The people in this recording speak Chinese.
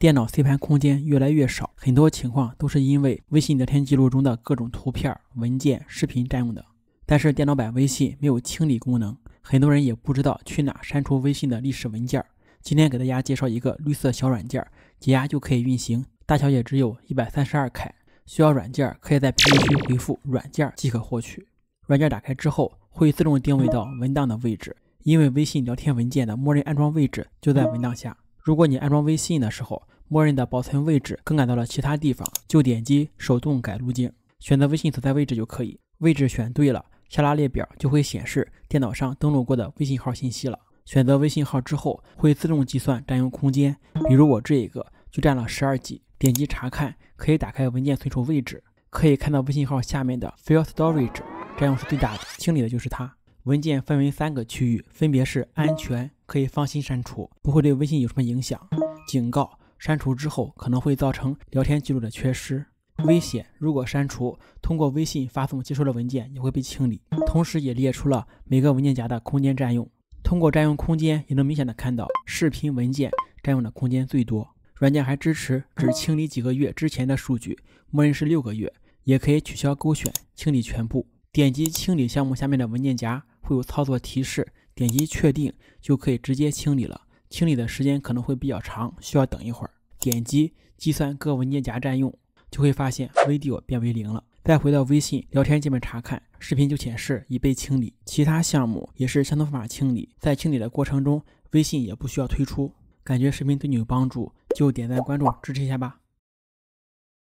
电脑 C 盘空间越来越少，很多情况都是因为微信聊天记录中的各种图片、文件、视频占用的。但是电脑版微信没有清理功能，很多人也不知道去哪删除微信的历史文件。今天给大家介绍一个绿色小软件，解压就可以运行，大小也只有一百三十二 K。需要软件可以在评论区回复“软件”即可获取。软件打开之后会自动定位到文档的位置，因为微信聊天文件的默认安装位置就在文档下。如果你安装微信的时候，默认的保存位置更改到了其他地方，就点击手动改路径，选择微信所在位置就可以。位置选对了，下拉列表就会显示电脑上登录过的微信号信息了。选择微信号之后，会自动计算占用空间，比如我这一个就占了十二 G。点击查看，可以打开文件存储位置，可以看到微信号下面的 File Storage 占用是最大的，清理的就是它。文件分为三个区域，分别是安全，可以放心删除，不会对微信有什么影响；警告。删除之后可能会造成聊天记录的缺失，危险。如果删除通过微信发送接收的文件也会被清理，同时也列出了每个文件夹的空间占用。通过占用空间也能明显的看到，视频文件占用的空间最多。软件还支持只清理几个月之前的数据，默认是六个月，也可以取消勾选清理全部。点击清理项目下面的文件夹会有操作提示，点击确定就可以直接清理了。清理的时间可能会比较长，需要等一会儿。点击计算各文件夹占用，就会发现 video 变为零了。再回到微信聊天界面查看，视频就显示已被清理。其他项目也是相同方法清理。在清理的过程中，微信也不需要退出。感觉视频对你有帮助，就点赞、关注、支持一下吧。